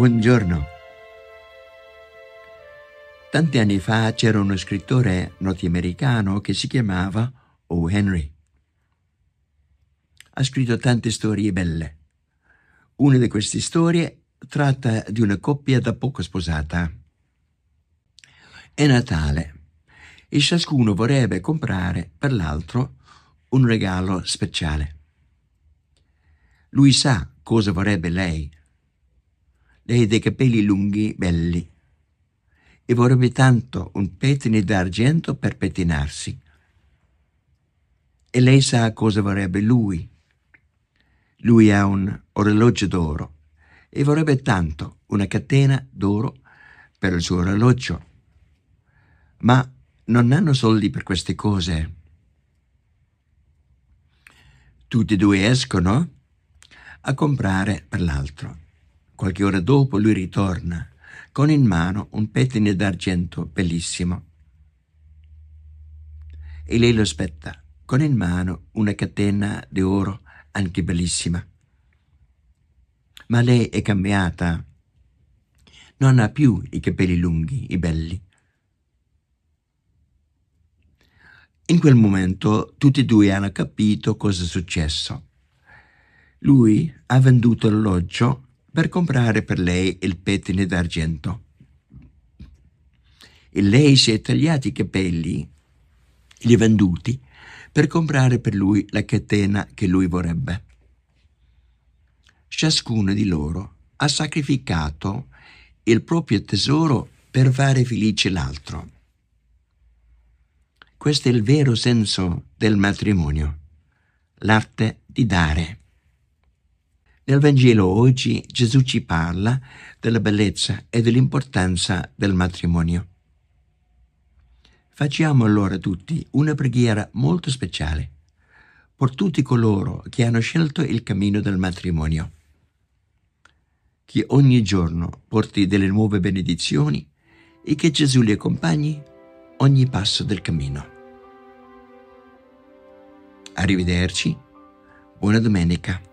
Buongiorno. Tanti anni fa c'era uno scrittore nordamericano che si chiamava O. Henry. Ha scritto tante storie belle. Una di queste storie tratta di una coppia da poco sposata. È Natale e ciascuno vorrebbe comprare per l'altro un regalo speciale. Lui sa cosa vorrebbe lei lei ha dei capelli lunghi, belli, e vorrebbe tanto un pettine d'argento per pettinarsi. E lei sa cosa vorrebbe lui. Lui ha un orologio d'oro e vorrebbe tanto una catena d'oro per il suo orologio. Ma non hanno soldi per queste cose. Tutti e due escono a comprare per l'altro. Qualche ora dopo lui ritorna, con in mano un pettine d'argento bellissimo. E lei lo aspetta, con in mano una catena d'oro anche bellissima. Ma lei è cambiata. Non ha più i capelli lunghi, i belli. In quel momento tutti e due hanno capito cosa è successo. Lui ha venduto l'alloggio per comprare per lei il pettine d'argento. E lei si è tagliati i capelli, li ha venduti, per comprare per lui la catena che lui vorrebbe. Ciascuno di loro ha sacrificato il proprio tesoro per fare felice l'altro. Questo è il vero senso del matrimonio, l'arte di dare. Nel Vangelo oggi Gesù ci parla della bellezza e dell'importanza del matrimonio. Facciamo allora tutti una preghiera molto speciale per tutti coloro che hanno scelto il cammino del matrimonio. Che ogni giorno porti delle nuove benedizioni e che Gesù li accompagni ogni passo del cammino. Arrivederci, buona domenica.